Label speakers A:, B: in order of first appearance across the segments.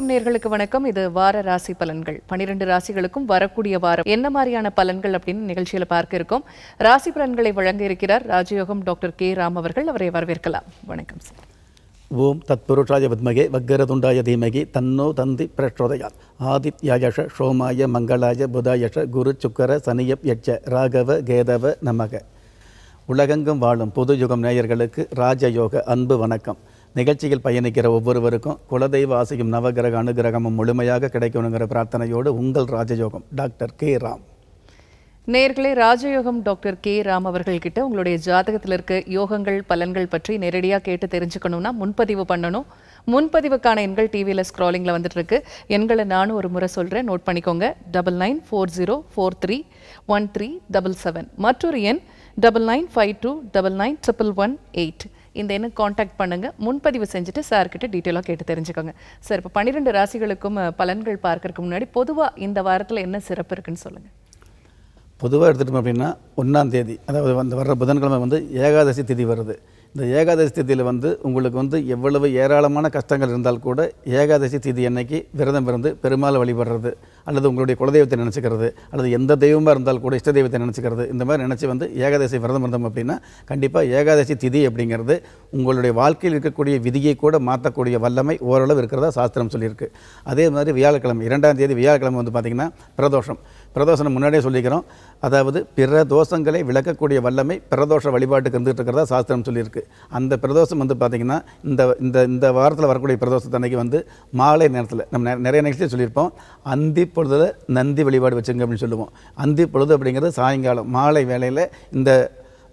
A: கும்பம் நேர்களுக்கு வணக்கம் இது வார ராசி பலன்கள் பனிரெண்டு ராசிகளுக்கும் வரக்கூடிய வாரம் என்ன மாதிரியான பலன்கள் அப்படின்னு நிகழ்ச்சியில பார்க்க இருக்கோம் ராசி பலன்களை வழங்க இருக்கிறார் ராஜயோகம் டாக்டர் கே ராம் அவர்கள் அவரை வரவேற்கலாம் வணக்கம் சார்
B: ஓம் தத்புருஷாய வித்மகே வக்கரதுண்டாய தீமகி தன்னோ தந்தி பிரச்சோதயாத் ஆதித்யாயஷ சோமாய மங்களாய புதாயஷ குரு சுக்கர சனியப் யட்ச ராகவ கேதவ நமக உலகெங்கும் வாழும் பொது யுகம் நேயர்களுக்கு ராஜயோக அன்பு வணக்கம் நிகழ்ச்சியில் பயணிக்கிற ஒவ்வொருவருக்கும் குலதெய்வ ஆசையும் நவகிரக அனுகிரகமும் முழுமையாக கிடைக்கணுங்கிற பிரார்த்தனையோடு உங்கள் ராஜயோகம் டாக்டர் கே ராம்
A: நேர்களே ராஜயோகம் டாக்டர் கே ராம் அவர்கள்கிட்ட உங்களுடைய ஜாதகத்தில் இருக்க யோகங்கள் பலன்கள் பற்றி நேரடியாக கேட்டு தெரிஞ்சுக்கணும்னா முன்பதிவு பண்ணணும் முன்பதிவுக்கான எண்கள் டிவியில் ஸ்க்ராலிங்கில் வந்துட்டு இருக்கு எண்களை நானும் ஒரு முறை சொல்கிறேன் நோட் பண்ணிக்கோங்க double nine four zero four three one three double seven மற்றொரு எண் double nine five two double nine triple one eight இந்த எண்ணு காண்டாக்ட் பண்ணுங்கள் முன்பதிவு செஞ்சுட்டு சார்கிட்ட டீட்டெயிலாக கேட்டு தெரிஞ்சுக்கோங்க சார் இப்போ பன்னிரெண்டு ராசிகளுக்கும் பலன்கள் பார்க்கறதுக்கு முன்னாடி பொதுவாக இந்த வாரத்தில் என்ன சிறப்பு இருக்குன்னு சொல்லுங்கள்
B: பொதுவாக எடுத்துட்டோம் அப்படின்னா ஒன்றாம் தேதி அதாவது வந்து வர்ற புதன்கிழமை வந்து ஏகாதசி திதி வருது இந்த ஏகாதசி திதியில் வந்து உங்களுக்கு வந்து எவ்வளவு ஏராளமான கஷ்டங்கள் இருந்தால் கூட ஏகாதசி திதி அன்னைக்கு விரதம் இருந்து பெருமாள் வழிபடுறது அல்லது உங்களுடைய குலதெய்வத்தை நினச்சிக்கிறது அல்லது எந்த தெய்வமாக இருந்தால் கூட இஷ்ட தெய்வத்தை நினச்சிக்கிறது இந்த மாதிரி நினச்சி வந்து ஏகாதசி விரதம் இருந்தோம் அப்படின்னா கண்டிப்பாக ஏகாதசி திதி அப்படிங்கிறது உங்களுடைய வாழ்க்கையில் இருக்கக்கூடிய விதியை கூட மாற்றக்கூடிய வல்லமை ஓரளவு இருக்கிறதா சாஸ்திரம் சொல்லியிருக்கு அதே மாதிரி வியாழக்கிழமை இரண்டாம் தேதி வியாழக்கிழமை வந்து பார்த்திங்கன்னா பிரதோஷம் பிரதோஷம் முன்னாடியே சொல்லிக்கிறோம் அதாவது பிற தோஷங்களை விளக்கக்கூடிய வல்லமை பிரதோஷ வழிபாட்டுக்கு இருந்துகிட்டு இருக்கிறதா சாஸ்திரம் சொல்லியிருக்கு அந்த பிரதோஷம் வந்து பார்த்திங்கன்னா இந்த இந்த இந்த வாரத்தில் வரக்கூடிய பிரதோஷத்தன்னைக்கு வந்து மாலை நேரத்தில் நம்ம நிறைய நிகழ்ச்சியில் சொல்லியிருப்போம் அந்தி பொழுதில் நந்தி வழிபாடு வச்சுங்க அப்படின்னு சொல்லுவோம் அந்தி பொழுது அப்படிங்கிறது சாயங்காலம் மாலை வேலையில் இந்த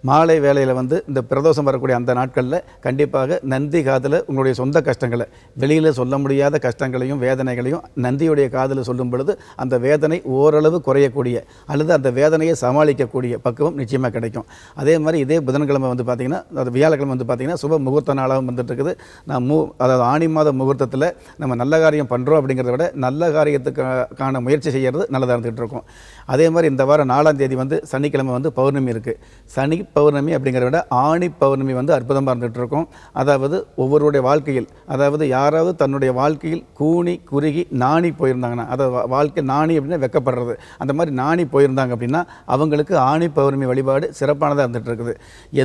B: மாலை வேலையில் வந்து இந்த பிரதோஷம் வரக்கூடிய அந்த நாட்களில் கண்டிப்பாக நந்தி காதில் உங்களுடைய சொந்த கஷ்டங்களை வெளியில் சொல்ல முடியாத கஷ்டங்களையும் வேதனைகளையும் நந்தியுடைய காதில் சொல்லும் பொழுது அந்த வேதனை ஓரளவு குறையக்கூடிய அல்லது அந்த வேதனையை சமாளிக்கக்கூடிய பக்குவம் நிச்சயமாக கிடைக்கும் அதே மாதிரி இதே புதன்கிழமை வந்து பார்த்திங்கன்னா அது வியாழக்கிழமை வந்து பார்த்திங்கன்னா சுப முகூர்த்த நாளாகவும் வந்துட்டுருக்குது நான் மூ அதாவது ஆணி மாத முகூர்த்தத்தில் நம்ம நல்ல காரியம் பண்ணுறோம் அப்படிங்கிறத விட நல்ல காரியத்துக்கான முயற்சி செய்கிறது நல்லதாக இருந்துகிட்டு இருக்கும் அதே மாதிரி இந்த வாரம் நாலாம் தேதி வந்து சனிக்கிழமை வந்து பௌர்ணமி இருக்குது சனி பௌர்ணமி அப்படிங்கிற விட ஆணி பௌர்ணமி வந்து அற்புதமாக இருந்துகிட்டு இருக்கும் அதாவது ஒவ்வொருடைய வாழ்க்கையில் அதாவது யாராவது தன்னுடைய வாழ்க்கையில் கூணி குறுகி நாணி போயிருந்தாங்கன்னா அதாவது வாழ்க்கை நாணி அப்படின்னா வெக்கப்படுறது அந்த மாதிரி நாணி போயிருந்தாங்க அப்படின்னா அவங்களுக்கு ஆணி பௌர்ணமி வழிபாடு சிறப்பானதாக இருந்துகிட்டு இருக்குது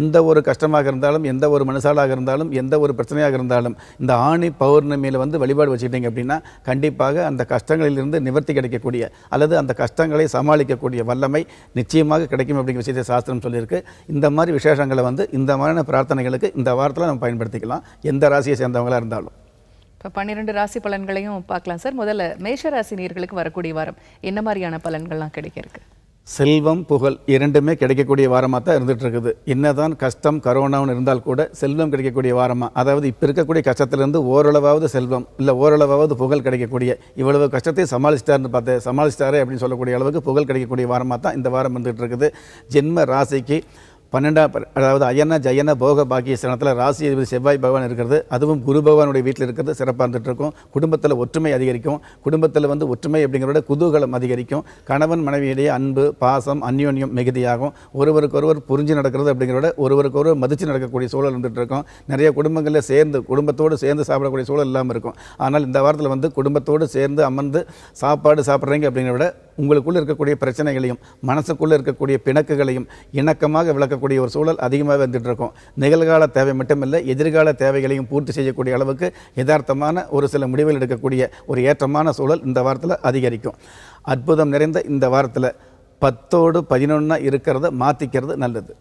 B: எந்த ஒரு கஷ்டமாக இருந்தாலும் எந்த ஒரு மனசாலாக இருந்தாலும் எந்த ஒரு பிரச்சனையாக இருந்தாலும் இந்த ஆணி பௌர்ணமியில் வந்து வழிபாடு வச்சுக்கிட்டீங்க அப்படின்னா கண்டிப்பாக அந்த கஷ்டங்களிலிருந்து நிவர்த்தி கிடைக்கக்கூடிய அல்லது அந்த கஷ்டங்களை சமாளிக்கக்கூடிய வல்லமை நிச்சயமாக கிடைக்கும் அப்படிங்கிற விஷயத்தை சாஸ்திரம் சொல்லியிருக்கு இந்த மாதிரி விசேஷங்களை வந்து இந்த மாதிரியான பிரார்த்தனைகளுக்கு இந்த வாரத்தில் நம்ம பயன்படுத்திக்கலாம் எந்த ராசியை சேர்ந்தவங்களாக இருந்தாலும்
A: இப்போ பன்னிரெண்டு ராசி பலன்களையும் பார்க்கலாம் சார் முதல்ல மேஷ ராசி நேர்களுக்கு வரக்கூடிய வாரம் என்ன மாதிரியான பலன்கள்லாம் கிடைக்கிறதுக்கு
B: செல்வம் புகழ் இரண்டுமே கிடைக்கக்கூடிய வாரமாக தான் இருந்துகிட்டு இருக்குது என்னதான் கஷ்டம் கரோனான்னு இருந்தால் கூட செல்வம் கிடைக்கக்கூடிய வாரமாக அதாவது இப்போ இருக்கக்கூடிய கஷ்டத்துலேருந்து ஓரளவாவது செல்வம் இல்லை ஓரளவாவது புகழ் கிடைக்கக்கூடிய இவ்வளவு கஷ்டத்தை சமாளிச்சிட்டார்னு பார்த்து சமாளிச்சிட்டாரே அப்படின்னு சொல்லக்கூடிய அளவுக்கு புகழ் கிடைக்கக்கூடிய வாரமாக தான் இந்த வாரம் இருந்துகிட்டு இருக்குது ஜென்ம ராசிக்கு பன்னெண்டாம் அதாவது அயன ஜயன போக பாக்கிய ஸ்தானத்தில் ராசி அதிபதி செவ்வாய் பகவான் இருக்கிறது அதுவும் குரு பகவானுடைய வீட்டில் இருக்கிறது சிறப்பாக இருந்துட்டு இருக்கும் குடும்பத்தில் ஒற்றுமை அதிகரிக்கும் குடும்பத்தில் வந்து ஒற்றுமை அப்படிங்கிறத குதூகலம் அதிகரிக்கும் கணவன் மனைவியிடையே அன்பு பாசம் அந்யோன்யம் மிகுதியாகும் ஒருவருக்கொருவர் புரிஞ்சு நடக்கிறது அப்படிங்கிறத ஒருவருக்கொருவர் மதித்து நடக்கக்கூடிய சூழல் இருந்துட்டு இருக்கும் நிறைய குடும்பங்களில் சேர்ந்து குடும்பத்தோடு சேர்ந்து சாப்பிடக்கூடிய சூழல் இல்லாமல் இருக்கும் ஆனால் இந்த வாரத்தில் வந்து குடும்பத்தோடு சேர்ந்து அமர்ந்து சாப்பாடு சாப்பிட்றீங்க அப்படிங்கிறத உங்களுக்குள்ளே இருக்கக்கூடிய பிரச்சனைகளையும் மனசுக்குள்ளே இருக்கக்கூடிய பிணக்குகளையும் இணக்கமாக விளக்கக்கூடிய ஒரு சூழல் அதிகமாக வந்துட்டு இருக்கும் நிகழ்கால தேவை மட்டுமில்லை எதிர்கால தேவைகளையும் பூர்த்தி செய்யக்கூடிய அளவுக்கு யதார்த்தமான ஒரு சில முடிவுகள் எடுக்கக்கூடிய ஒரு ஏற்றமான சூழல் இந்த வாரத்தில் அதிகரிக்கும் அற்புதம் நிறைந்த இந்த வாரத்தில் பத்தோடு பதினொன்னா இருக்கிறத மாற்றிக்கிறது நல்லது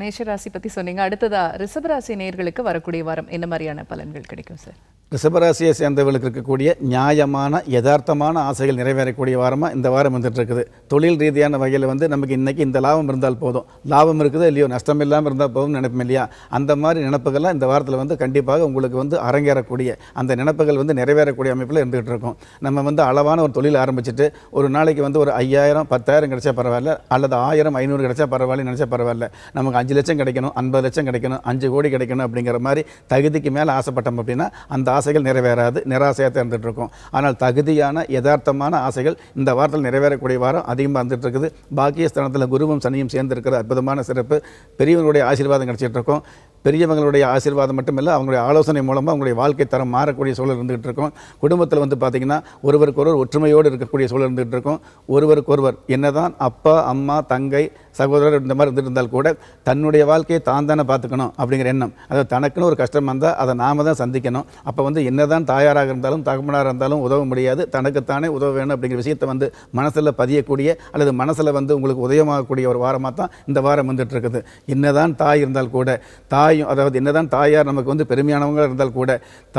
A: மேஷராசி பற்றி சொன்னீங்க அடுத்ததாக ரிசபராசி நேர்களுக்கு வரக்கூடிய வாரம் என்ன மாதிரியான பலன்கள் கிடைக்கும் சார்
B: ரிசபராசியை சேர்ந்தவர்களுக்கு இருக்கக்கூடிய நியாயமான யதார்த்தமான ஆசைகள் நிறைவேறக்கூடிய வாரமாக இந்த வாரம் வந்துட்டு இருக்குது தொழில் ரீதியான வகையில் வந்து நமக்கு இன்றைக்கி இந்த லாபம் இருந்தால் போதும் லாபம் இருக்குதோ இல்லையோ நஷ்டம் இல்லாமல் இருந்தால் போதும் நினைப்போம் இல்லையா அந்த மாதிரி நினப்புகள்லாம் இந்த வாரத்தில் வந்து கண்டிப்பாக உங்களுக்கு வந்து அரங்கேறக்கூடிய அந்த நினப்புகள் வந்து நிறைவேறக்கூடிய அமைப்பில் இருந்துகிட்டு இருக்கும் நம்ம வந்து அளவான ஒரு தொழில் ஆரம்பிச்சுட்டு ஒரு நாளைக்கு வந்து ஒரு ஐயாயிரம் பத்தாயிரம் கிடைச்சா பரவாயில்ல அல்லது ஆயிரம் ஐநூறு கிடைச்சா பரவாயில்ல நினச்சா பரவாயில்ல நம்ம நமக்கு அஞ்சு லட்சம் கிடைக்கணும் ஐம்பது லட்சம் கிடைக்கணும் அஞ்சு கோடி கிடைக்கணும் அப்படிங்கிற மாதிரி தகுதிக்கு மேலே ஆசைப்பட்டோம் அப்படின்னா அந்த ஆசைகள் நிறைவேறாது நிராசையாக இருக்கும் ஆனால் தகுதியான யதார்த்தமான ஆசைகள் இந்த வாரத்தில் நிறைவேறக்கூடிய வாரம் அதிகமாக வந்துட்டு இருக்குது பாக்கியஸ்தானத்தில் குருவும் சனியும் சேர்ந்திருக்கிற அற்புதமான சிறப்பு பெரியவர்களுடைய ஆசீர்வாதம் கிடைச்சிட்டு இருக்கும் பெரியவங்களுடைய ஆசீர்வாதம் மட்டுமில்லை அவங்களுடைய ஆலோசனை மூலமாக அவங்களுடைய வாழ்க்கை தரம் மாறக்கூடிய சூழல் இருந்துகிட்டு இருக்கும் குடும்பத்தில் வந்து பார்த்திங்கன்னா ஒருவருக்கொருவர் ஒற்றுமையோடு இருக்கக்கூடிய சூழல் இருந்துகிட்டு இருக்கும் ஒருவருக்கொருவர் என்னதான் அப்பா அம்மா தங்கை சகோதரர் இந்த மாதிரி இருந்துட்டு இருந்தால் கூட தன்னுடைய வாழ்க்கையை தான் தானே பார்த்துக்கணும் அப்படிங்கிற எண்ணம் அதாவது தனக்குன்னு ஒரு கஷ்டம் வந்தால் அதை நாம தான் சந்திக்கணும் அப்போ வந்து என்னதான் தாயாராக இருந்தாலும் தகமனாக இருந்தாலும் உதவ முடியாது தனக்குத்தானே உதவ வேணும் அப்படிங்கிற விஷயத்தை வந்து மனசில் பதியக்கூடிய அல்லது மனசில் வந்து உங்களுக்கு உதயமாகக்கூடிய ஒரு வாரமாக தான் இந்த வாரம் வந்துட்டு இருக்குது என்னதான் தாய் இருந்தால் கூட தாயும் அதாவது என்னதான் தாயார் நமக்கு வந்து பெருமையானவங்களாக இருந்தால் கூட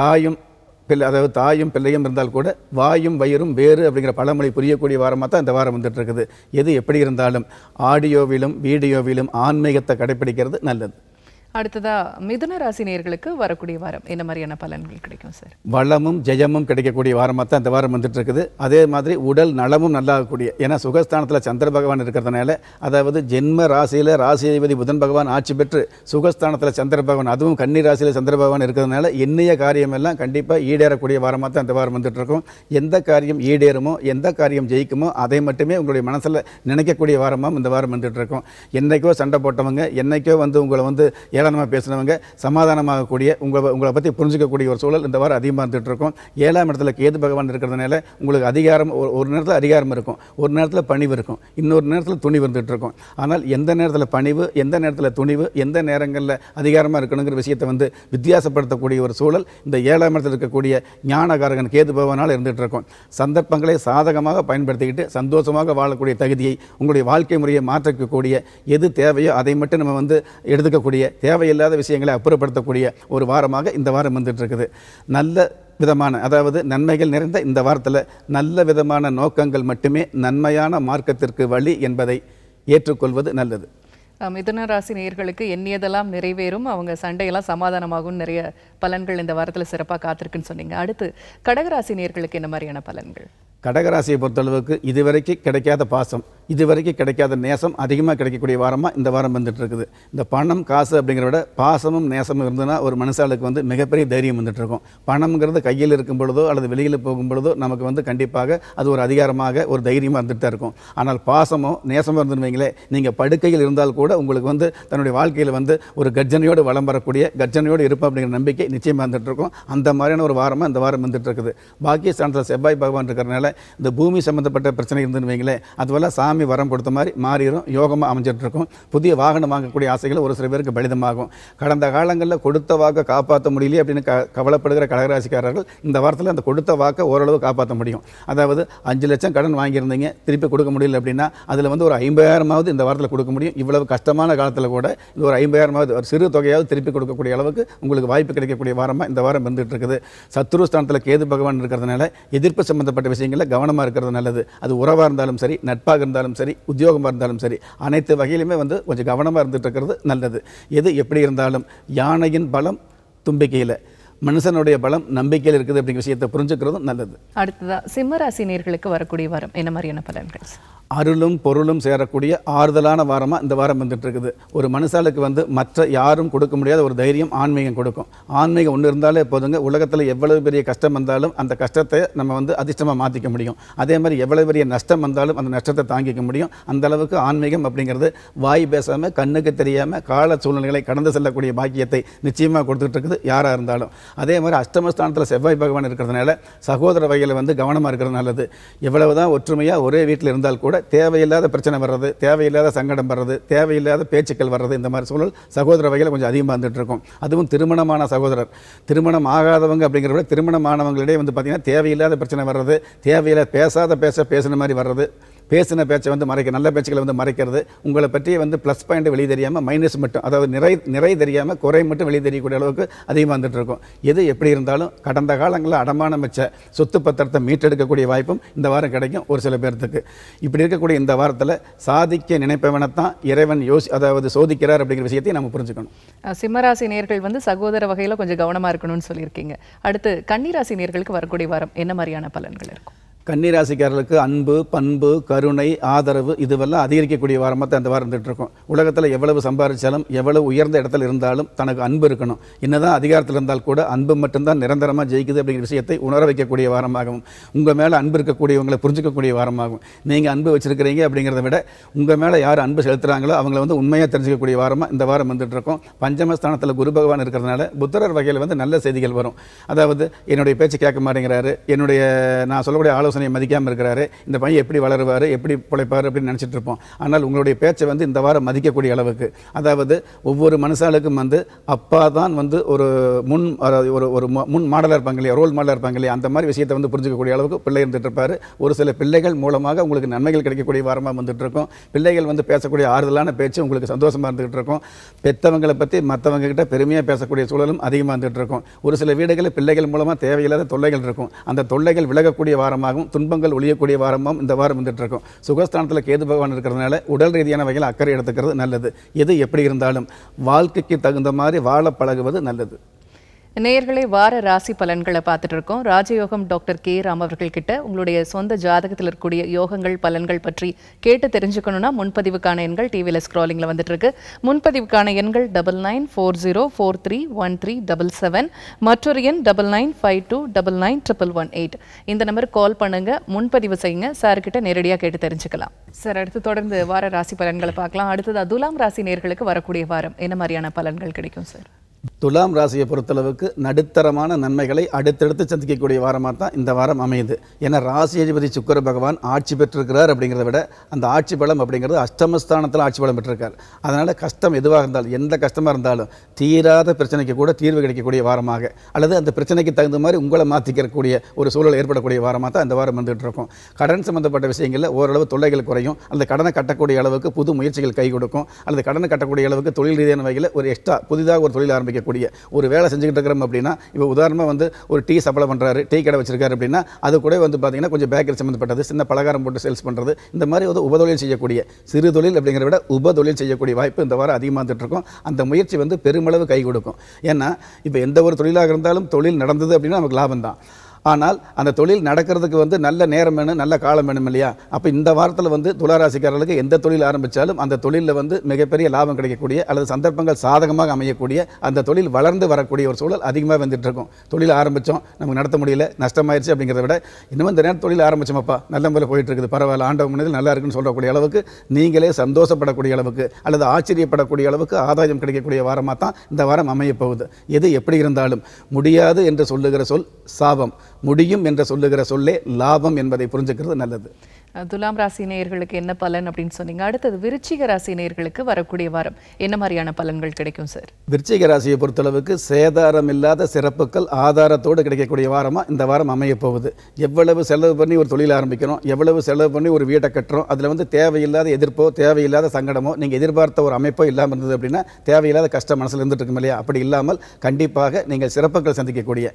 B: தாயும் பிள்ளை அதாவது தாயும் பிள்ளையும் இருந்தால் கூட வாயும் வயிறும் வேறு அப்படிங்கிற பழமொழி புரியக்கூடிய வாரமாக தான் இந்த வாரம் வந்துட்டு இருக்குது எது எப்படி இருந்தாலும் ஆடியோவிலும் வீடியோவிலும் ஆன்மீகத்தை கடைபிடிக்கிறது நல்லது
A: அடுத்ததாக மிதுன ராசி நேர்களுக்கு வரக்கூடிய வாரம் என்ன மாதிரியான பலன்கள் கிடைக்கும் சார்
B: வளமும் ஜெயமும் கிடைக்கக்கூடிய வாரமாக தான் இந்த வாரம் வந்துட்டு இருக்குது அதே மாதிரி உடல் நலமும் நல்லா ஏன்னா சுகஸ்தானத்தில் சந்திர பகவான் இருக்கிறதுனால அதாவது ஜென்ம ராசியில் ராசி அதிபதி புதன் பகவான் ஆட்சி பெற்று சுகஸ்தானத்தில் சந்திர பகவான் அதுவும் கன்னி ராசியில் சந்திர பகவான் இருக்கிறதுனால எண்ணிய காரியமெல்லாம் கண்டிப்பாக ஈடேறக்கூடிய வாரமாக தான் இந்த வாரம் வந்துட்டு இருக்கும் எந்த காரியம் ஈடேறுமோ எந்த காரியம் ஜெயிக்குமோ அதை மட்டுமே உங்களுடைய மனசில் நினைக்கக்கூடிய வாரமாக இந்த வாரம் வந்துட்டு இருக்கும் என்றைக்கோ சண்டை போட்டவங்க என்றைக்கோ வந்து உங்களை வந்து ஏளனமாக சமாதானமாக சமாதானமாகக்கூடிய உங்களை உங்களை பற்றி புரிஞ்சிக்கக்கூடிய ஒரு சூழல் இந்த வாரம் அதிகமாக இருந்துகிட்டு இருக்கும் ஏழாம் இடத்துல கேது பகவான் இருக்கிறதுனால உங்களுக்கு அதிகாரம் ஒரு நேரத்தில் அதிகாரம் இருக்கும் ஒரு நேரத்தில் பணிவு இருக்கும் இன்னொரு நேரத்தில் துணிவு இருந்துகிட்டு இருக்கும் ஆனால் எந்த நேரத்தில் பணிவு எந்த நேரத்தில் துணிவு எந்த நேரங்களில் அதிகாரமாக இருக்கணுங்கிற விஷயத்தை வந்து வித்தியாசப்படுத்தக்கூடிய ஒரு சூழல் இந்த ஏழாம் இடத்தில் இருக்கக்கூடிய ஞானகாரகன் கேது பகவானால் இருந்துகிட்டு இருக்கும் சந்தர்ப்பங்களை சாதகமாக பயன்படுத்திக்கிட்டு சந்தோஷமாக வாழக்கூடிய தகுதியை உங்களுடைய வாழ்க்கை முறையை மாற்றக்கூடிய எது தேவையோ அதை மட்டும் நம்ம வந்து எடுத்துக்கக்கூடிய தேவை தேவையில்லாத விஷயங்களை அப்புறப்படுத்தக்கூடிய ஒரு வாரமாக இந்த வாரம் வந்துட்டு இருக்குது நல்ல விதமான அதாவது நன்மைகள் நிறைந்த இந்த வாரத்தில் நல்ல விதமான நோக்கங்கள் மட்டுமே நன்மையான மார்க்கத்திற்கு வழி என்பதை ஏற்றுக்கொள்வது நல்லது
A: மிதுன ராசி நேர்களுக்கு எண்ணியதெல்லாம் நிறைவேறும் அவங்க சண்டையெல்லாம் சமாதானமாகும் நிறைய பலன்கள் இந்த வாரத்தில் சிறப்பாக காத்திருக்குன்னு சொன்னீங்க அடுத்து கடகராசி நேர்களுக்கு என்ன மாதிரியான பலன்கள்
B: கடகராசியை பொறுத்தளவுக்கு இதுவரைக்கும் கிடைக்காத பாசம் இதுவரைக்கும் கிடைக்காத நேசம் அதிகமாக கிடைக்கக்கூடிய வாரமாக இந்த வாரம் வந்துட்டுருக்குது இந்த பணம் காசு அப்படிங்கிற விட பாசமும் நேசமும் இருந்ததுன்னா ஒரு மனுஷாளுக்கு வந்து மிகப்பெரிய தைரியம் வந்துட்டுருக்கும் பணம்ங்கிறது கையில் இருக்கும் பொழுதோ அல்லது வெளியில் போகும் பொழுதோ நமக்கு வந்து கண்டிப்பாக அது ஒரு அதிகாரமாக ஒரு தைரியமாக இருந்துகிட்டு தான் இருக்கும் ஆனால் பாசமோ நேசமோ இருந்துருவீங்களே நீங்கள் படுக்கையில் இருந்தால் கூட உங்களுக்கு வந்து தன்னுடைய வாழ்க்கையில் வந்து ஒரு கர்ஜனையோடு வளம் வரக்கூடிய கர்ஜனையோடு இருப்போம் அப்படிங்கிற நம்பிக்கை நிச்சயமாக இருந்துகிட்ருக்கும் அந்த மாதிரியான ஒரு வாரமாக இந்த வாரம் வந்துட்டு இருக்குது பாக்கிய ஸ்தானத்தில் செவ்வாய் பகவான் இருக்கிறனால இந்த பூமி சம்மந்தப்பட்ட பிரச்சனை இருந்துன்னு வைங்களேன் அதுவெல்லாம் சாமி வரம் கொடுத்த மாதிரி மாறிடும் யோகமாக அமைஞ்சிட்ருக்கும் புதிய வாகனம் வாங்கக்கூடிய ஆசைகள் ஒரு சில பேருக்கு பலிதமாகும் கடந்த காலங்களில் கொடுத்த வாக்கை காப்பாற்ற முடியலையே அப்படின்னு க கவலைப்படுகிற கடகராசிக்காரர்கள் இந்த வாரத்தில் அந்த கொடுத்த வாக்கை ஓரளவு காப்பாற்ற முடியும் அதாவது அஞ்சு லட்சம் கடன் வாங்கியிருந்தீங்க திருப்பி கொடுக்க முடியல அப்படின்னா அதில் வந்து ஒரு ஐம்பதாயிரமாவது இந்த வாரத்தில் கொடுக்க முடியும் இவ்வளவு கஷ்டமான காலத்தில் கூட இது ஒரு ஐம்பதாயிரமாவது ஒரு சிறு தொகையாவது திருப்பி கொடுக்கக்கூடிய அளவுக்கு உங்களுக்கு வாய்ப்பு கிடைக்கக்கூடிய வாரமாக இந்த வாரம் வந்துட்டு இருக்குது சத்ருஸ்தானத்தில் கேது பகவான் இருக்கிறதுனால எதிர்ப்பு சம்மந்தப்பட்ட விஷயங்களை விஷயத்தில் கவனமாக இருக்கிறது நல்லது அது உறவாக இருந்தாலும் சரி நட்பாக இருந்தாலும் சரி உத்தியோகமாக இருந்தாலும் சரி அனைத்து வகையிலுமே வந்து கொஞ்சம் கவனமாக இருந்துகிட்டு இருக்கிறது நல்லது எது எப்படி இருந்தாலும் யானையின் பலம் தும்பிக்கையில் மனுஷனுடைய பலம் நம்பிக்கையில் இருக்குது அப்படிங்கிற விஷயத்தை புரிஞ்சுக்கிறதும் நல்லது
A: அடுத்ததாக சிம்மராசினியர்களுக்கு வரக்கூடிய வாரம் என்ன மாதிரியான பலன்கள்
B: அருளும் பொருளும் சேரக்கூடிய ஆறுதலான வாரமாக இந்த வாரம் வந்துட்டுருக்குது ஒரு மனுஷாலுக்கு வந்து மற்ற யாரும் கொடுக்க முடியாத ஒரு தைரியம் ஆன்மீகம் கொடுக்கும் ஆன்மீகம் ஒன்று இருந்தாலே போதுங்க உலகத்தில் எவ்வளவு பெரிய கஷ்டம் வந்தாலும் அந்த கஷ்டத்தை நம்ம வந்து அதிர்ஷ்டமாக மாற்றிக்க முடியும் அதே மாதிரி எவ்வளவு பெரிய நஷ்டம் வந்தாலும் அந்த நஷ்டத்தை தாங்கிக்க முடியும் அந்த அளவுக்கு ஆன்மீகம் அப்படிங்கிறது வாய் பேசாமல் கண்ணுக்கு தெரியாமல் கால சூழ்நிலைகளை கடந்து செல்லக்கூடிய பாக்கியத்தை நிச்சயமாக கொடுத்துட்டு இருக்குது யாராக இருந்தாலும் அதே மாதிரி அஷ்டமஸ்தானத்தில் செவ்வாய் பகவான் இருக்கிறதுனால சகோதர வகையில் வந்து கவனமாக இருக்கிறது நல்லது எவ்வளவு தான் ஒற்றுமையாக ஒரே வீட்டில் இருந்தால் கூட கூட தேவையில்லாத பிரச்சனை வர்றது தேவையில்லாத சங்கடம் வர்றது தேவையில்லாத பேச்சுக்கள் வர்றது இந்த மாதிரி சூழல் சகோதர வகையில் கொஞ்சம் அதிகமாக வந்துட்டு இருக்கும் அதுவும் திருமணமான சகோதரர் திருமணம் ஆகாதவங்க அப்படிங்கிற விட திருமணமானவங்களிடையே வந்து பார்த்திங்கன்னா தேவையில்லாத பிரச்சனை வர்றது தேவையில்லாத பேசாத பேச பேசுன மாதிரி வர்றது பேசின பேச்சை வந்து மறைக்க நல்ல பேச்சுகளை வந்து மறைக்கிறது உங்களை பற்றி வந்து ப்ளஸ் பாயிண்ட் வெளியே தெரியாமல் மைனஸ் மட்டும் அதாவது நிறை நிறை தெரியாமல் குறை மட்டும் வெளியே தெரியக்கூடிய அளவுக்கு அதிகமாக வந்துட்டு இருக்கும் எது எப்படி இருந்தாலும் கடந்த காலங்களில் அடமானம் வச்ச சொத்து பத்திரத்தை மீட்டெடுக்கக்கூடிய வாய்ப்பும் இந்த வாரம் கிடைக்கும் ஒரு சில பேர்த்துக்கு இப்படி இருக்கக்கூடிய இந்த வாரத்தில் சாதிக்க நினைப்பவனைத்தான் இறைவன் யோசி அதாவது சோதிக்கிறார் அப்படிங்கிற விஷயத்தையும் நம்ம புரிஞ்சுக்கணும்
A: சிம்மராசி நேர்கள் வந்து சகோதர வகையில் கொஞ்சம் கவனமாக இருக்கணும்னு சொல்லியிருக்கீங்க அடுத்து கன்னிராசி நேர்களுக்கு வரக்கூடிய வாரம் என்ன மாதிரியான பலன்கள் இருக்கும்
B: கன்னிராசிக்காரர்களுக்கு அன்பு பண்பு கருணை ஆதரவு இதுவெல்லாம் அதிகரிக்கக்கூடிய வாரமாக தான் அந்த வாரம் இருக்கும் உலகத்தில் எவ்வளவு சம்பாதிச்சாலும் எவ்வளவு உயர்ந்த இடத்துல இருந்தாலும் தனக்கு அன்பு இருக்கணும் என்ன தான் அதிகாரத்தில் இருந்தால் கூட அன்பு மட்டும்தான் நிரந்தரமாக ஜெயிக்குது அப்படிங்கிற விஷயத்தை உணர வைக்கக்கூடிய வாரமாகவும் உங்கள் மேலே அன்பு இருக்கக்கூடியவங்களை புரிஞ்சிக்கக்கூடிய வாரமாகும் நீங்கள் அன்பு வச்சுருக்கிறீங்க அப்படிங்கிறத விட உங்கள் மேலே யார் அன்பு செலுத்துகிறாங்களோ அவங்கள வந்து உண்மையாக தெரிஞ்சிக்கக்கூடிய வாரமாக இந்த வாரம் வந்துட்டுருக்கோம் பஞ்சமஸ்தானத்தில் குரு பகவான் இருக்கிறதுனால புத்தரர் வகையில் வந்து நல்ல செய்திகள் வரும் அதாவது என்னுடைய பேச்சு கேட்க மாட்டேங்கிறாரு என்னுடைய நான் சொல்லக்கூடிய ஆலோசனை ஆலோசனையை மதிக்காமல் இருக்கிறாரு இந்த பையன் எப்படி வளருவார் எப்படி பிழைப்பார் அப்படின்னு நினச்சிட்டு இருப்போம் ஆனால் உங்களுடைய பேச்சை வந்து இந்த வாரம் மதிக்கக்கூடிய அளவுக்கு அதாவது ஒவ்வொரு மனுஷாளுக்கும் வந்து அப்பா தான் வந்து ஒரு முன் ஒரு ஒரு முன் மாடலாக இருப்பாங்க இல்லையா ரோல் மாடலாக இருப்பாங்க இல்லையா அந்த மாதிரி விஷயத்தை வந்து புரிஞ்சிக்கக்கூடிய அளவுக்கு பிள்ளை இருந்துட்டு இருப்பார் ஒரு சில பிள்ளைகள் மூலமாக உங்களுக்கு நன்மைகள் கிடைக்கக்கூடிய வாரமாக வந்துட்டு இருக்கும் பிள்ளைகள் வந்து பேசக்கூடிய ஆறுதலான பேச்சு உங்களுக்கு சந்தோஷமாக இருந்துகிட்டு இருக்கும் பெற்றவங்களை பற்றி மற்றவங்க கிட்ட பெருமையாக பேசக்கூடிய சூழலும் அதிகமாக இருந்துகிட்டு இருக்கும் ஒரு சில வீடுகளில் பிள்ளைகள் மூலமாக தேவையில்லாத தொல்லைகள் இருக்கும் அந்த தொல்லைகள் விலகக்கூடிய வாரமாகவும் வாரமும் துன்பங்கள் ஒழியக்கூடிய வாரமும் இந்த வாரம் வந்துட்டு இருக்கும் சுகஸ்தானத்தில் கேது பகவான் இருக்கிறதுனால உடல் ரீதியான வகையில் அக்கறை எடுத்துக்கிறது நல்லது எது எப்படி இருந்தாலும் வாழ்க்கைக்கு தகுந்த மாதிரி வாழ பழகுவது நல்லது
A: நேயர்களே வார ராசி பலன்களை பார்த்துட்டு இருக்கோம் ராஜயோகம் டாக்டர் கே ராம் அவர்கள் கிட்ட உங்களுடைய சொந்த ஜாதகத்தில் இருக்கக்கூடிய யோகங்கள் பலன்கள் பற்றி கேட்டு தெரிஞ்சுக்கணும்னா முன்பதிவுக்கான எண்கள் டிவியில் ஸ்க்ராலிங்கில் வந்துட்டு இருக்கு முன்பதிவுக்கான எண்கள் double nine four zero four three one three double seven மற்றொரு எண் double nine five two double nine triple one eight இந்த நம்பர் கால் பண்ணுங்க முன்பதிவு செய்யுங்க சார்கிட்ட நேரடியாக கேட்டு தெரிஞ்சுக்கலாம் சார் அடுத்து தொடர்ந்து வார ராசி பலன்களை பார்க்கலாம் அடுத்தது துலாம் ராசி நேர்களுக்கு வரக்கூடிய வாரம் என்ன மாதிரியான பலன்கள் கிடைக்கும் சார்
B: துலாம் ராசியை பொறுத்தளவுக்கு நடுத்தரமான நன்மைகளை அடுத்தடுத்து சந்திக்கக்கூடிய வாரமாக தான் இந்த வாரம் அமையுது ஏன்னா ராசி அதிபதி சுக்கர பகவான் ஆட்சி பெற்றிருக்கிறார் அப்படிங்கிறத விட அந்த ஆட்சி பலம் அப்படிங்கிறது அஷ்டமஸ்தானத்தில் ஆட்சி பலம் பெற்றிருக்கார் அதனால் கஷ்டம் எதுவாக இருந்தாலும் எந்த கஷ்டமாக இருந்தாலும் தீராத பிரச்சனைக்கு கூட தீர்வு கிடைக்கக்கூடிய வாரமாக அல்லது அந்த பிரச்சனைக்கு தகுந்த மாதிரி உங்களை மாற்றிக்கிறக்கூடிய ஒரு சூழல் ஏற்படக்கூடிய வாரமாக தான் இந்த வாரம் வந்துகிட்டு இருக்கும் கடன் சம்மந்தப்பட்ட விஷயங்களில் ஓரளவு தொல்லைகள் குறையும் அந்த கடனை கட்டக்கூடிய அளவுக்கு புது முயற்சிகள் கை கொடுக்கும் அல்லது கடனை கட்டக்கூடிய அளவுக்கு தொழில் ரீதியான வகையில் ஒரு எக்ஸ்ட்ரா புதிதாக ஒரு தொழில் ஆரம்பிக்கும் கண்டுபிடிக்கக்கூடிய ஒரு வேலை செஞ்சுக்கிட்டு இருக்கிறோம் அப்படின்னா இப்போ உதாரணமாக வந்து ஒரு டீ சப்ளை பண்ணுறாரு டீ கடை வச்சிருக்காரு அப்படின்னா அது கூட வந்து பார்த்திங்கன்னா கொஞ்சம் பேக்கரி சம்மந்தப்பட்டது சின்ன பலகாரம் போட்டு சேல்ஸ் பண்ணுறது இந்த மாதிரி ஒரு உபதொழில் செய்யக்கூடிய சிறு தொழில் அப்படிங்கிற விட உபதொழில் செய்யக்கூடிய வாய்ப்பு இந்த வாரம் அதிகமாக இருக்கும் அந்த முயற்சி வந்து பெருமளவு கை கொடுக்கும் ஏன்னா இப்போ எந்த ஒரு தொழிலாக இருந்தாலும் தொழில் நடந்தது அப்படின்னா நமக்கு லாபம் தான் ஆனால் அந்த தொழில் நடக்கிறதுக்கு வந்து நல்ல நேரம் வேணும் நல்ல காலம் வேணும் இல்லையா அப்போ இந்த வாரத்தில் வந்து துளாராசிக்காரர்களுக்கு எந்த தொழில் ஆரம்பித்தாலும் அந்த தொழிலில் வந்து மிகப்பெரிய லாபம் கிடைக்கக்கூடிய அல்லது சந்தர்ப்பங்கள் சாதகமாக அமையக்கூடிய அந்த தொழில் வளர்ந்து வரக்கூடிய ஒரு சூழல் அதிகமாக வந்துட்டு இருக்கும் தொழில் ஆரம்பித்தோம் நமக்கு நடத்த முடியல நஷ்டமாயிருச்சு அப்படிங்கிறத விட இன்னும் இந்த நேரம் தொழில் ஆரம்பித்தோம்ப்பா நல்ல முறையில் போயிட்டு இருக்குது பரவாயில்ல ஆண்டவ முன்னதில் நல்லா இருக்குன்னு சொல்லக்கூடிய அளவுக்கு நீங்களே சந்தோஷப்படக்கூடிய அளவுக்கு அல்லது ஆச்சரியப்படக்கூடிய அளவுக்கு ஆதாயம் கிடைக்கக்கூடிய வாரமாக தான் இந்த வாரம் அமையப்போகுது எது எப்படி இருந்தாலும் முடியாது என்று சொல்லுகிற சொல் சாபம் முடியும் என்று சொல்லுகிற சொல்லே லாபம் என்பதை புரிஞ்சுக்கிறது நல்லது
A: துலாம் ராசி நேயர்களுக்கு என்ன பலன் அப்படின்னு சொன்னீங்க அடுத்தது விருச்சிக ராசி நேயர்களுக்கு வரக்கூடிய வாரம் என்ன மாதிரியான பலன்கள் கிடைக்கும் சார்
B: விருச்சிக ராசியை பொறுத்தளவுக்கு சேதாரம் இல்லாத சிறப்புகள் ஆதாரத்தோடு கிடைக்கக்கூடிய வாரமாக இந்த வாரம் அமைய போகுது எவ்வளவு செலவு பண்ணி ஒரு தொழில் ஆரம்பிக்கிறோம் எவ்வளவு செலவு பண்ணி ஒரு வீட்டை கட்டுறோம் அதில் வந்து தேவையில்லாத எதிர்ப்போ தேவையில்லாத சங்கடமோ நீங்கள் எதிர்பார்த்த ஒரு அமைப்போ இல்லாமல் இருந்தது அப்படின்னா தேவையில்லாத கஷ்டம் மனசில் இருந்துட்டு இருக்கும் இல்லையா அப்படி இல்லாமல் கண்டிப்பாக நீங்கள் சிறப்புகள் சந்திக்கக்கூடிய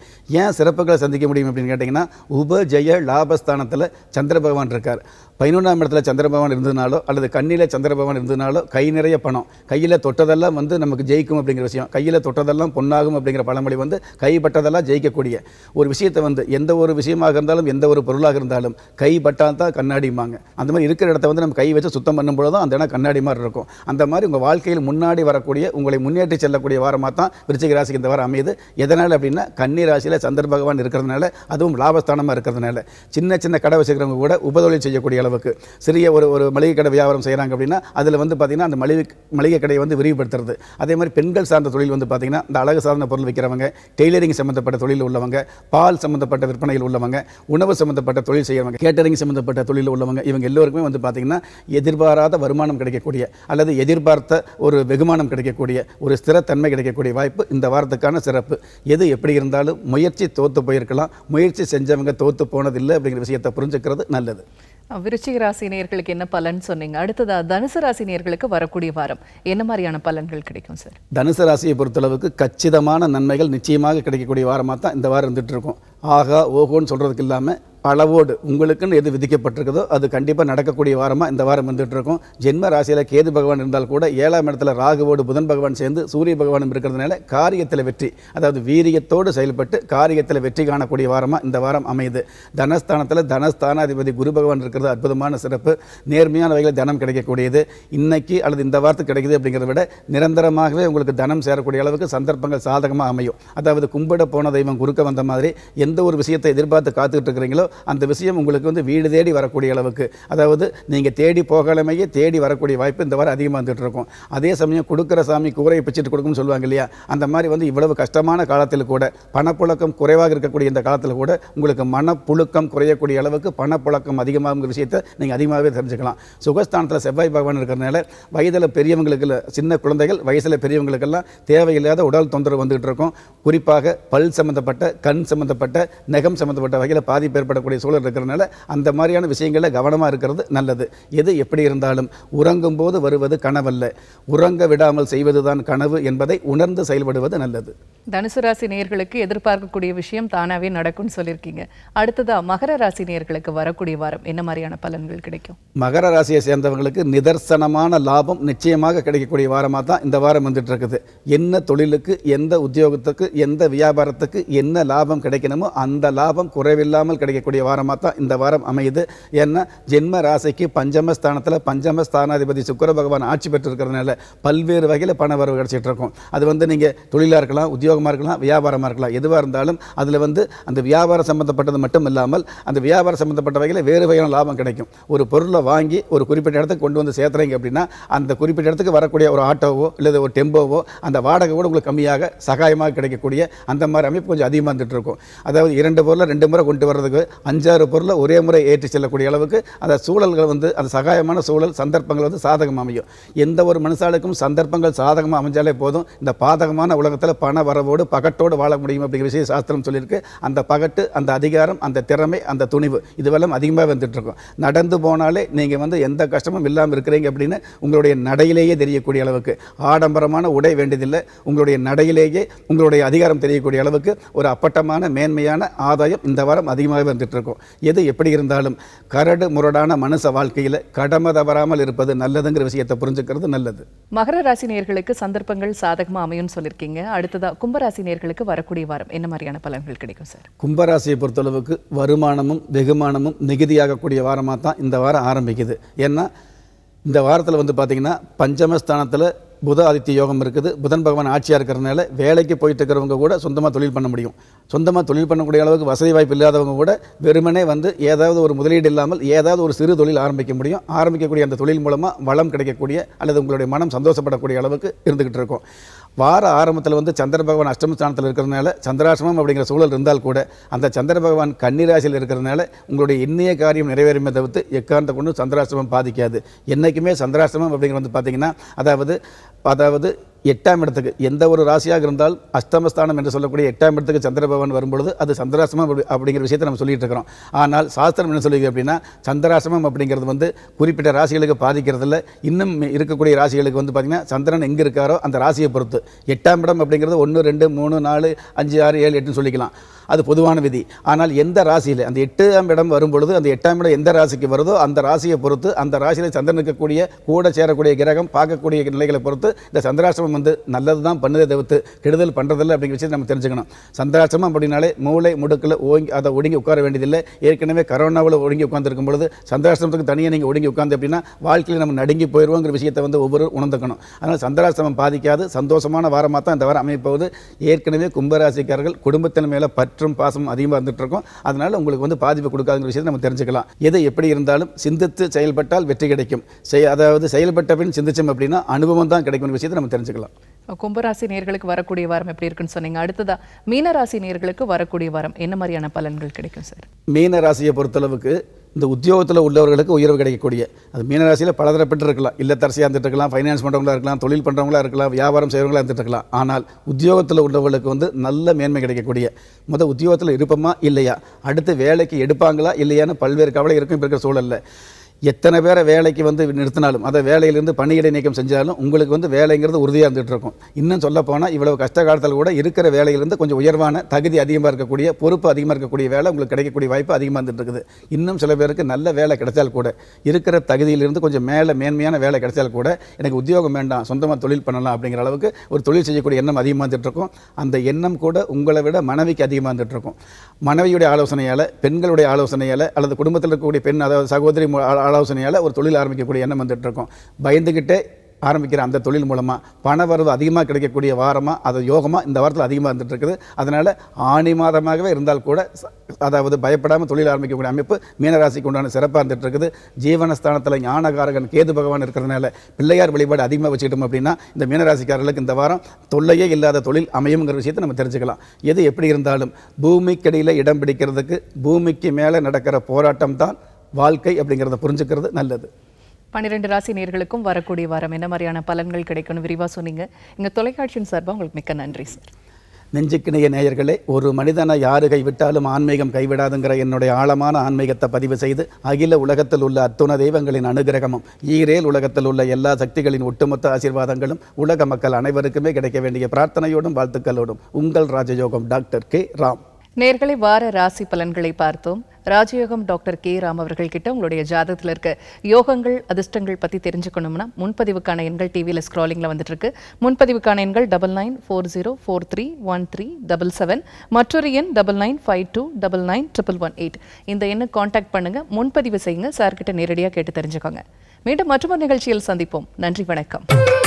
B: ஏன் சிறப்புகளை சந்திக்க முடியும் அப்படின்னு கேட்டிங்கன்னா உபஜய லாபஸ்தானத்தில் சந்திர பகவான் இருக்கார் பதினொன்றாம் இடத்துல சந்திரபவன் இருந்ததுனாலோ அல்லது கண்ணியில் சந்திரபவன் இருந்ததுனாலோ கை நிறைய பணம் கையில் தொட்டதெல்லாம் வந்து நமக்கு ஜெயிக்கும் அப்படிங்கிற விஷயம் கையில் தொட்டதெல்லாம் பொன்னாகும் அப்படிங்கிற பழமொழி வந்து கைப்பட்டதெல்லாம் ஜெயிக்கக்கூடிய ஒரு விஷயத்தை வந்து எந்த ஒரு விஷயமாக இருந்தாலும் எந்த ஒரு பொருளாக இருந்தாலும் கைப்பட்டால் தான் கண்ணாடிமாங்க அந்த மாதிரி இருக்கிற இடத்த வந்து நம்ம கை வச்சு சுத்தம் பண்ணும்போது தான் அந்த இடம் கண்ணாடி மாதிரி இருக்கும் அந்த மாதிரி உங்கள் வாழ்க்கையில் முன்னாடி வரக்கூடிய உங்களை முன்னேற்றி செல்லக்கூடிய வாரமாக தான் விருச்சிக ராசிக்கு இந்த வாரம் அமையுது எதனால் அப்படின்னா கன்னி ராசியில் சந்திர பகவான் இருக்கிறதுனால அதுவும் லாபஸ்தானமாக இருக்கிறதுனால சின்ன சின்ன கடை வச்சுக்கிறவங்க கூட உபதொழில் செய்ய செய்யக்கூடிய அளவுக்கு சிறிய ஒரு ஒரு மளிகை கடை வியாபாரம் செய்கிறாங்க அப்படின்னா அதில் வந்து பார்த்திங்கன்னா அந்த மளிகை மளிகை கடையை வந்து விரிவுபடுத்துறது அதே மாதிரி பெண்கள் சார்ந்த தொழில் வந்து பார்த்திங்கன்னா இந்த அழகு சார்ந்த பொருள் விற்கிறவங்க டெய்லரிங் சம்மந்தப்பட்ட தொழில் உள்ளவங்க பால் சம்மந்தப்பட்ட விற்பனையில் உள்ளவங்க உணவு சம்மந்தப்பட்ட தொழில் செய்கிறவங்க கேட்டரிங் சம்மந்தப்பட்ட தொழில் உள்ளவங்க இவங்க எல்லோருக்குமே வந்து பார்த்திங்கன்னா எதிர்பாராத வருமானம் கிடைக்கக்கூடிய அல்லது எதிர்பார்த்த ஒரு வெகுமானம் கிடைக்கக்கூடிய ஒரு ஸ்திரத்தன்மை கிடைக்கக்கூடிய வாய்ப்பு இந்த வாரத்துக்கான சிறப்பு எது எப்படி இருந்தாலும் முயற்சி தோற்று போயிருக்கலாம் முயற்சி செஞ்சவங்க தோற்று போனதில்லை அப்படிங்கிற விஷயத்தை புரிஞ்சுக்கிறது நல்லது
A: விருச்சிக ராசி நேர்களுக்கு என்ன பலன் சொன்னீங்க அடுத்ததா தனுசு ராசி நேர்களுக்கு வரக்கூடிய வாரம் என்ன மாதிரியான பலன்கள் கிடைக்கும் சார்
B: தனுசு ராசியை பொறுத்தளவுக்கு கச்சிதமான நன்மைகள் நிச்சயமாக கிடைக்கக்கூடிய வாரமாக தான் இந்த வாரம் இருந்துகிட்டு இருக்கும் ஆகா ஓகோன்னு சொல்கிறதுக்கு இல்லாமல் அளவோடு உங்களுக்குன்னு எது விதிக்கப்பட்டிருக்குதோ அது கண்டிப்பாக நடக்கக்கூடிய வாரமாக இந்த வாரம் வந்துட்டு இருக்கும் ஜென்ம ராசியில் கேது பகவான் இருந்தால் கூட ஏழாம் இடத்துல ராகுவோடு புதன் பகவான் சேர்ந்து சூரிய பகவானும் இருக்கிறதுனால காரியத்தில் வெற்றி அதாவது வீரியத்தோடு செயல்பட்டு காரியத்தில் வெற்றி காணக்கூடிய வாரமாக இந்த வாரம் அமையுது தனஸ்தானத்தில் தனஸ்தானாதிபதி குரு பகவான் இருக்கிறது அற்புதமான சிறப்பு நேர்மையான வகையில் தனம் கிடைக்கக்கூடியது இன்னைக்கு அல்லது இந்த வாரத்துக்கு கிடைக்குது அப்படிங்கிறத விட நிரந்தரமாகவே உங்களுக்கு தனம் சேரக்கூடிய அளவுக்கு சந்தர்ப்பங்கள் சாதகமாக அமையும் அதாவது கும்பிட போன தெய்வம் குறுக்க வந்த மாதிரி எந்த ஒரு விஷயத்தை எதிர்பார்த்து காத்துக்கிட்டு இருக்கிறீங்களோ அந்த விஷயம் உங்களுக்கு வந்து வீடு தேடி வரக்கூடிய அளவுக்கு அதாவது நீங்கள் தேடி போகலமையே தேடி வரக்கூடிய வாய்ப்பு இந்த வாரம் அதிகமாக வந்துட்டு இருக்கும் அதே சமயம் கொடுக்குற சாமி கூரையை பிச்சுட்டு கொடுக்கும்னு சொல்லுவாங்க இல்லையா அந்த மாதிரி வந்து இவ்வளவு கஷ்டமான காலத்தில் கூட பணப்புழக்கம் குறைவாக இருக்கக்கூடிய இந்த காலத்தில் கூட உங்களுக்கு மனப்புழுக்கம் குறையக்கூடிய அளவுக்கு பணப்புழக்கம் அதிகமாகுங்கிற விஷயத்தை நீங்கள் அதிகமாகவே தெரிஞ்சுக்கலாம் சுகஸ்தானத்தில் செவ்வாய் பகவான் இருக்கிறனால வயதில் பெரியவங்களுக்கு சின்ன குழந்தைகள் வயசில் பெரியவங்களுக்கெல்லாம் தேவையில்லாத உடல் தொந்தரவு வந்துகிட்டு இருக்கும் குறிப்பாக பல் சம்மந்தப்பட்ட கண் சம்மந்தப்பட்ட நெகம் சம்மந்தப்பட்ட வகையில் பாதிப்பு ஏற்பட ஏற்படக்கூடிய சூழல் இருக்கிறதுனால அந்த மாதிரியான விஷயங்களில் கவனமாக இருக்கிறது நல்லது எது எப்படி இருந்தாலும் உறங்கும் போது வருவது கனவல்ல உறங்க விடாமல் செய்வதுதான் கனவு என்பதை உணர்ந்து செயல்படுவது நல்லது
A: தனுசு ராசி நேர்களுக்கு எதிர்பார்க்கக்கூடிய விஷயம் தானாவே நடக்கும்னு சொல்லியிருக்கீங்க அடுத்ததா மகர ராசி நேர்களுக்கு வரக்கூடிய வாரம் என்ன மாதிரியான பலன்கள் கிடைக்கும்
B: மகர ராசியை சேர்ந்தவங்களுக்கு நிதர்சனமான லாபம் நிச்சயமாக கிடைக்கக்கூடிய வாரமாக தான் இந்த வாரம் வந்துட்டு இருக்குது என்ன தொழிலுக்கு எந்த உத்தியோகத்துக்கு எந்த வியாபாரத்துக்கு என்ன லாபம் கிடைக்கணுமோ அந்த லாபம் குறைவில்லாமல் கிடைக்கக்கூடிய அமையக்கூடிய வாரமாக தான் இந்த வாரம் அமையுது ஏன்னா ஜென்ம ராசிக்கு பஞ்சமஸ்தானத்தில் பஞ்சமஸ்தானாதிபதி சுக்கர பகவான் ஆட்சி பெற்றிருக்கிறதுனால பல்வேறு வகையில் பண வரவு கிடச்சிட்டு இருக்கும் அது வந்து நீங்கள் தொழிலாக இருக்கலாம் உத்தியோகமாக இருக்கலாம் வியாபாரமாக இருக்கலாம் எதுவாக இருந்தாலும் அதில் வந்து அந்த வியாபாரம் சம்மந்தப்பட்டது மட்டும் இல்லாமல் அந்த வியாபாரம் சம்மந்தப்பட்ட வகையில் வேறு வகையான லாபம் கிடைக்கும் ஒரு பொருளை வாங்கி ஒரு குறிப்பிட்ட இடத்துக்கு கொண்டு வந்து சேர்த்துறீங்க அப்படின்னா அந்த குறிப்பிட்ட இடத்துக்கு வரக்கூடிய ஒரு ஆட்டோவோ இல்லை ஒரு டெம்போவோ அந்த வாடகை கூட உங்களுக்கு கம்மியாக சகாயமாக கிடைக்கக்கூடிய அந்த மாதிரி அமைப்பு கொஞ்சம் அதிகமாக இருந்துகிட்டு இருக்கும் அதாவது இரண்டு பொருளை ரெண்டு முறை கொண்டு வர்றதுக்கு அஞ்சாறு பொருளை ஒரே முறை ஏற்றி செல்லக்கூடிய அளவுக்கு அந்த சூழல்கள் வந்து அந்த சகாயமான சூழல் சந்தர்ப்பங்கள் வந்து சாதகமாக அமையும் எந்த ஒரு மனுஷாளுக்கும் சந்தர்ப்பங்கள் சாதகமாக அமைஞ்சாலே போதும் இந்த பாதகமான உலகத்தில் பண வரவோடு பகட்டோடு வாழ முடியும் அப்படிங்கிற விஷய சாஸ்திரம் சொல்லியிருக்கு அந்த பகட்டு அந்த அதிகாரம் அந்த திறமை அந்த துணிவு இதுவெல்லாம் அதிகமாக வந்துட்டுருக்கும் நடந்து போனாலே நீங்கள் வந்து எந்த கஷ்டமும் இல்லாமல் இருக்கிறீங்க அப்படின்னு உங்களுடைய நடையிலேயே தெரியக்கூடிய அளவுக்கு ஆடம்பரமான உடை வேண்டியதில்லை உங்களுடைய நடையிலேயே உங்களுடைய அதிகாரம் தெரியக்கூடிய அளவுக்கு ஒரு அப்பட்டமான மேன்மையான ஆதாயம் இந்த வாரம் அதிகமாக வந்துட்டு இருக்கோம் எது எப்படி இருந்தாலும் கரடு முரடான மனுஷ வாழ்க்கையில் கடமை தவறாமல் இருப்பது நல்லதுங்கிற விஷயத்தை புரிஞ்சுக்கிறது நல்லது
A: மகர ராசி நேர்களுக்கு சந்தர்ப்பங்கள் சாதகமாக அமையும்னு சொல்லியிருக்கீங்க அடுத்ததாக கும்பராசி நேர்களுக்கு வரக்கூடிய வாரம் என்ன மாதிரியான பலன்கள் கிடைக்கும் சார்
B: கும்பராசியை பொறுத்தளவுக்கு வருமானமும் வெகுமானமும் மிகுதியாகக்கூடிய வாரமாக தான் இந்த வாரம் ஆரம்பிக்குது ஏன்னா இந்த வாரத்தில் வந்து பார்த்திங்கன்னா பஞ்சமஸ்தானத்தில் புத ஆதித்ய யோகம் இருக்குது புதன் பகவான் ஆட்சியாக இருக்கிறதுனால வேலைக்கு போயிட்டு இருக்கிறவங்க கூட சொந்தமாக தொழில் பண்ண முடியும் சொந்தமாக தொழில் பண்ணக்கூடிய அளவுக்கு வசதி வாய்ப்பு இல்லாதவங்க கூட வெறுமனே வந்து ஏதாவது ஒரு முதலீடு இல்லாமல் ஏதாவது ஒரு சிறு தொழில் ஆரம்பிக்க முடியும் ஆரம்பிக்கக்கூடிய அந்த தொழில் மூலமாக வளம் கிடைக்கக்கூடிய அல்லது உங்களுடைய மனம் சந்தோஷப்படக்கூடிய அளவுக்கு இருந்துக்கிட்டு இருக்கும் வார ஆரம்பத்தில் வந்து சந்திர பகவான் அஷ்டம ஸ்தானத்தில் இருக்கிறதுனால சந்திராசிரமம் அப்படிங்கிற சூழல் இருந்தால் கூட அந்த சந்திர பகவான் கன்னிராசியில் இருக்கிறதுனால உங்களுடைய இன்னைய காரியம் நிறைவேறுமே தவிர்த்து எக்காரணத்தை கொண்டு சந்திராசிரமம் பாதிக்காது என்றைக்குமே சந்திராசிரமம் அப்படிங்கிறது வந்து பார்த்திங்கன்னா அதாவது அதாவது எட்டாம் இடத்துக்கு எந்த ஒரு ராசியாக இருந்தால் அஷ்டமஸ்தானம் என்று சொல்லக்கூடிய எட்டாம் இடத்துக்கு சந்திரபவன் வரும்பொழுது அது சந்திராசிரமம் அப்படிங்கிற விஷயத்தை நம்ம சொல்லிட்டு இருக்கிறோம் ஆனால் சாஸ்திரம் என்ன சொல்லுது அப்படின்னா சந்திராசிரமம் அப்படிங்கிறது வந்து குறிப்பிட்ட ராசிகளுக்கு பாதிக்கிறதில்ல இன்னும் இருக்கக்கூடிய ராசிகளுக்கு வந்து பார்த்திங்கன்னா சந்திரன் எங்கே இருக்காரோ அந்த ராசியை பொறுத்து எட்டாம் இடம் அப்படிங்கிறது ஒன்று ரெண்டு மூணு நாலு அஞ்சு ஆறு ஏழு எட்டுன்னு சொல்லிக்கலாம் அது பொதுவான விதி ஆனால் எந்த ராசியில் அந்த எட்டாம் இடம் வரும் பொழுது அந்த எட்டாம் இடம் எந்த ராசிக்கு வருதோ அந்த ராசியை பொறுத்து அந்த ராசியில் சந்திரன் இருக்கக்கூடிய கூட சேரக்கூடிய கிரகம் பார்க்கக்கூடிய நிலைகளை பொறுத்து இந்த சந்திராசிரமம் வந்து நல்லது தான் பண்ணதை தவிர்த்து கெடுதல் பண்ணுறதில்ல அப்படிங்கிற விஷயத்தை நம்ம தெரிஞ்சுக்கணும் சந்திராசிரமம் அப்படின்னாலே மூளை முடுக்கில் ஓங்கி அதை ஒடுங்கி உட்கார வேண்டியதில்லை ஏற்கனவே கரோனாவில் ஒடுங்கி உட்காந்துருக்கும் பொழுது சந்திராசிரமத்துக்கு தனியாக நீங்கள் ஒடுங்கி உட்காந்து அப்படின்னா வாழ்க்கையில் நம்ம நடுங்கி போயிடுவோங்கிற விஷயத்தை வந்து ஒவ்வொரு உணர்ந்துக்கணும் அதனால் சந்திராசிரமம் பாதிக்காது சந்தோஷமான வாரமாக தான் இந்த வாரம் அமைப்போது ஏற்கனவே கும்பராசிக்காரர்கள் குடும்பத்தின் மேலே பற்று பற்றும் பாசம் அதிகமாக இருக்கும் அதனால் உங்களுக்கு வந்து பாதிப்பு கொடுக்காதுங்கிற விஷயத்தை நம்ம தெரிஞ்சுக்கலாம் எது எப்படி இருந்தாலும் சிந்தித்து செயல்பட்டால் வெற்றி கிடைக்கும் செய் அதாவது செயல்பட்ட பின் சிந்திச்சோம் அப்படின்னா அனுபவம் தான் கிடைக்கும் விஷயத்தை நம்ம தெரிஞ்சுக்கலாம்
A: கும்பராசி நேர்களுக்கு வரக்கூடிய வாரம் எப்படி இருக்குன்னு சொன்னீங்க அடுத்ததா மீனராசி நேர்களுக்கு வரக்கூடிய வாரம் என்ன மாதிரியான பலன்கள் கிடைக்கும் சார்
B: மீனராசியை பொறுத்தளவுக்கு இந்த உத்தியோகத்தில் உள்ளவர்களுக்கு உயர்வு கிடைக்கக்கூடிய அது மீனராசியில் தரப்பட்டு இருக்கலாம் இல்லத்தரசியாக இருந்துட்டு இருக்கலாம் ஃபைனான்ஸ் பண்ணுறவங்களா இருக்கலாம் தொழில் பண்ணுறவங்களா இருக்கலாம் வியாபாரம் செய்கிறவங்களா இருந்துட்டு இருக்கலாம் ஆனால் உத்தியோகத்தில் உள்ளவர்களுக்கு வந்து நல்ல மேன்மை கிடைக்கக்கூடிய முதல் உத்தியோகத்தில் இருப்போமா இல்லையா அடுத்து வேலைக்கு எடுப்பாங்களா இல்லையான்னு பல்வேறு கவலை இருக்கும் இப்போ இருக்கிற சூழலில் எத்தனை பேரை வேலைக்கு வந்து நிறுத்தினாலும் அதை வேலையிலேருந்து பணியிடை நீக்கம் செஞ்சாலும் உங்களுக்கு வந்து வேலைங்கிறது உறுதியாக இருந்துகிட்டு இருக்கும் இன்னும் சொல்ல போனால் இவ்வளவு கஷ்ட காலத்தில் கூட இருக்கிற வேலையிலேருந்து கொஞ்சம் உயர்வான தகுதி அதிகமாக இருக்கக்கூடிய பொறுப்பு அதிகமாக இருக்கக்கூடிய வேலை உங்களுக்கு கிடைக்கக்கூடிய வாய்ப்பு அதிகமாக இருந்துட்டு இருக்குது இன்னும் சில பேருக்கு நல்ல வேலை கிடைச்சால் கூட இருக்கிற தகுதியிலிருந்து கொஞ்சம் மேலே மேன்மையான வேலை கிடைச்சால் கூட எனக்கு உத்தியோகம் வேண்டாம் சொந்தமாக தொழில் பண்ணலாம் அப்படிங்கிற அளவுக்கு ஒரு தொழில் செய்யக்கூடிய எண்ணம் அதிகமாக இருந்துகிட்டு இருக்கும் அந்த எண்ணம் கூட உங்களை விட மனைவிக்கு அதிகமாக இருந்துகிட்டு இருக்கும் மனைவியுடைய ஆலோசனையால் பெண்களுடைய ஆலோசனையால் அல்லது குடும்பத்தில் இருக்கக்கூடிய பெண் அதாவது சகோதரி ஆலோசனையால் ஒரு தொழில் ஆரம்பிக்கக்கூடிய எண்ணம் வந்துட்டுருக்கோம் பயந்துக்கிட்டே ஆரம்பிக்கிற அந்த தொழில் மூலமாக பண வரவு அதிகமாக கிடைக்கக்கூடிய வாரமாக அது யோகமாக இந்த வாரத்தில் அதிகமாக இருந்துகிட்டு இருக்குது அதனால் ஆணி மாதமாகவே இருந்தால் கூட அதாவது பயப்படாமல் தொழில் ஆரம்பிக்கக்கூடிய அமைப்பு மீனராசிக்கு உண்டான சிறப்பாக இருந்துகிட்டு இருக்குது ஜீவனஸ்தானத்தில் ஞானகாரகன் கேது பகவான் இருக்கிறதுனால பிள்ளையார் வழிபாடு அதிகமாக வச்சுக்கிட்டோம் அப்படின்னா இந்த மீனராசிக்காரர்களுக்கு இந்த வாரம் தொல்லையே இல்லாத தொழில் அமையுங்கிற விஷயத்தை நம்ம தெரிஞ்சுக்கலாம் எது எப்படி இருந்தாலும் பூமிக்கடியில் இடம் பிடிக்கிறதுக்கு பூமிக்கு மேலே நடக்கிற போராட்டம் தான் வாழ்க்கை அப்படிங்கிறத புரிஞ்சுக்கிறது நல்லது
A: பன்னிரெண்டு ராசி நேர்களுக்கும் வரக்கூடிய வாரம் என்ன மாதிரியான பலன்கள் கிடைக்கும்னு விரிவாக சொன்னீங்க எங்கள் தொலைக்காட்சியின் சார்பாக உங்களுக்கு மிக்க நன்றி சார்
B: நெஞ்சுக்கிணைய நேயர்களே ஒரு மனிதனை யாரு கைவிட்டாலும் ஆன்மீகம் கைவிடாதுங்கிற என்னுடைய ஆழமான ஆன்மீகத்தை பதிவு செய்து அகில உலகத்தில் உள்ள அத்துண தெய்வங்களின் அனுகிரகமும் ஈரேல் உலகத்தில் உள்ள எல்லா சக்திகளின் ஒட்டுமொத்த ஆசீர்வாதங்களும் உலக மக்கள் அனைவருக்குமே கிடைக்க வேண்டிய பிரார்த்தனையோடும் வாழ்த்துக்களோடும் உங்கள் ராஜயோகம் டாக்டர் கே ராம்
A: நேர்களை வார ராசி பலன்களை பார்த்தோம் ராஜயோகம் டாக்டர் கே ராம் அவர்கள் கிட்ட உங்களுடைய ஜாதகத்தில் இருக்க யோகங்கள் அதிர்ஷ்டங்கள் பற்றி தெரிஞ்சுக்கணும்னா முன்பதிவுக்கான எண்கள் டிவியில் ஸ்க்ராலிங்கில் வந்துட்டு இருக்கு முன்பதிவுக்கான எண்கள் double nine four zero four three one three double seven மற்றொரு எண் double nine five two double nine triple one eight இந்த எண்ணை காண்டாக்ட் பண்ணுங்க முன்பதிவு செய்யுங்க சார்கிட்ட நேரடியாக கேட்டு தெரிஞ்சுக்கோங்க மீண்டும் மற்றொரு நிகழ்ச்சியில் சந்திப்போம் நன்றி வணக்கம்